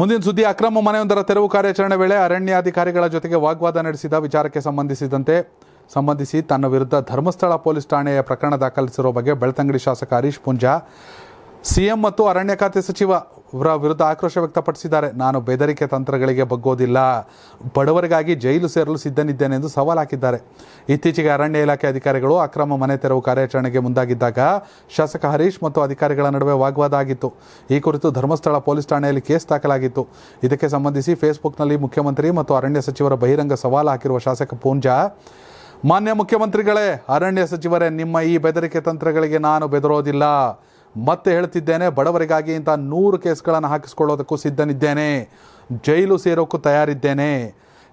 ಮುಂದಿನ ಸುದ್ದಿ ಅಕ್ರಮ ಮನೆಯೊಂದರ ತೆರವು ಕಾರ್ಯಾಚರಣೆ ವೇಳೆ ಅರಣ್ಯಾಧಿಕಾರಿಗಳ ಜೊತೆಗೆ ವಾಗ್ವಾದ ನಡೆಸಿದ ವಿಚಾರಕ್ಕೆ ಸಂಬಂಧಿಸಿದಂತೆ ಸಂಬಂಧಿಸಿ ತನ್ನ ವಿರುದ್ಧ ಧರ್ಮಸ್ಥಳ ಪೊಲೀಸ್ ಠಾಣೆಯ ಪ್ರಕರಣ ದಾಖಲಿಸಿರುವ ಬಗ್ಗೆ ಬೆಳ್ತಂಗಡಿ ಶಾಸಕ ಹರೀಶ್ ಪುಂಜಾ ಸಿಎಂ ಮತ್ತು ಅರಣ್ಯ ಖಾತೆ ಸಚಿವ ಇವರ ವಿರುದ್ಧ ಆಕ್ರೋಶ ವ್ಯಕ್ತಪಡಿಸಿದ್ದಾರೆ ನಾನು ಬೆದರಿಕೆ ತಂತ್ರಗಳಿಗೆ ಬಗ್ಗೋದಿಲ್ಲ ಬಡವರಿಗಾಗಿ ಜೈಲು ಸೇರಲು ಸಿದ್ಧನಿದ್ದೇನೆ ಎಂದು ಸವಾಲು ಹಾಕಿದ್ದಾರೆ ಇತ್ತೀಚೆಗೆ ಅರಣ್ಯ ಇಲಾಖೆ ಅಧಿಕಾರಿಗಳು ಅಕ್ರಮ ಮನೆ ತೆರವು ಕಾರ್ಯಾಚರಣೆಗೆ ಮುಂದಾಗಿದ್ದಾಗ ಶಾಸಕ ಹರೀಶ್ ಮತ್ತು ಅಧಿಕಾರಿಗಳ ನಡುವೆ ವಾಗ್ವಾದ ಆಗಿತ್ತು ಈ ಕುರಿತು ಧರ್ಮಸ್ಥಳ ಪೊಲೀಸ್ ಠಾಣೆಯಲ್ಲಿ ಕೇಸ್ ದಾಖಲಾಗಿತ್ತು ಇದಕ್ಕೆ ಸಂಬಂಧಿಸಿ ಫೇಸ್ಬುಕ್ನಲ್ಲಿ ಮುಖ್ಯಮಂತ್ರಿ ಮತ್ತು ಅರಣ್ಯ ಸಚಿವರ ಬಹಿರಂಗ ಸವಾಲು ಹಾಕಿರುವ ಶಾಸಕ ಪೂಂಜಾ ಮಾನ್ಯ ಮುಖ್ಯಮಂತ್ರಿಗಳೇ ಅರಣ್ಯ ಸಚಿವರೇ ನಿಮ್ಮ ಈ ಬೆದರಿಕೆ ತಂತ್ರಗಳಿಗೆ ನಾನು ಬೆದರೋದಿಲ್ಲ ಮತ್ತೆ ಹೇಳ್ತಿದ್ದೇನೆ ಬಡವರಿಗಾಗಿ ಇಂಥ ನೂರು ಕೇಸ್ಗಳನ್ನು ಹಾಕಿಸ್ಕೊಳ್ಳೋದಕ್ಕೂ ಸಿದ್ಧನಿದ್ದೇನೆ ಜೈಲು ಸೇರೋಕ್ಕೂ ತಯಾರಿದ್ದೇನೆ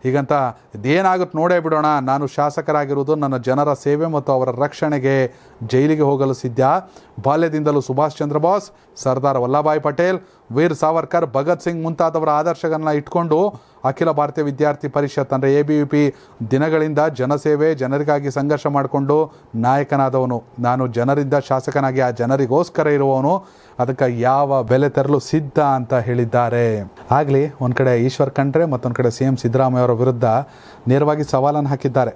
ಹೀಗಂತ ಇದೇನಾಗುತ್ತೆ ನೋಡೇ ಬಿಡೋಣ ನಾನು ಶಾಸಕರಾಗಿರುವುದು ನನ್ನ ಜನರ ಸೇವೆ ಮತ್ತು ಅವರ ರಕ್ಷಣೆಗೆ ಜೈಲಿಗೆ ಹೋಗಲು ಸಿದ್ಧ ಬಾಲ್ಯದಿಂದಲೂ ಸುಭಾಷ್ ಚಂದ್ರ ಬೋಸ್ ಸರ್ದಾರ್ ವಲ್ಲಭಾಯ್ ಪಟೇಲ್ ವೀರ್ ಸಾವರ್ಕರ್ ಭಗತ್ ಸಿಂಗ್ ಮುಂತಾದವರ ಆದರ್ಶಗಳನ್ನ ಇಟ್ಕೊಂಡು ಅಖಿಲ ಭಾರತೀಯ ವಿದ್ಯಾರ್ಥಿ ಪರಿಷತ್ ಅಂದರೆ ಎ ಬಿ ವಿ ಪಿ ದಿನಗಳಿಂದ ಜನಸೇವೆ ಜನರಿಗಾಗಿ ಸಂಘರ್ಷ ಮಾಡಿಕೊಂಡು ನಾಯಕನಾದವನು ನಾನು ಜನರಿಂದ ಶಾಸಕನಾಗಿ ಆ ಜನರಿಗೋಸ್ಕರ ಇರುವವನು ಅದಕ್ಕೆ ಯಾವ ಬೆಲೆ ತರಲು ಸಿದ್ಧ ಅಂತ ಹೇಳಿದ್ದಾರೆ ಆಗಲಿ ಒಂದು ಕಡೆ ಈಶ್ವರ್ ಖಂಡ್ರೆ ಮತ್ತೊಂದು ಕಡೆ ಸಿ ಎಂ ಸಿದ್ದರಾಮಯ್ಯ ಅವರ ವಿರುದ್ಧ ನೇರವಾಗಿ ಸವಾಲನ್ನು ಹಾಕಿದ್ದಾರೆ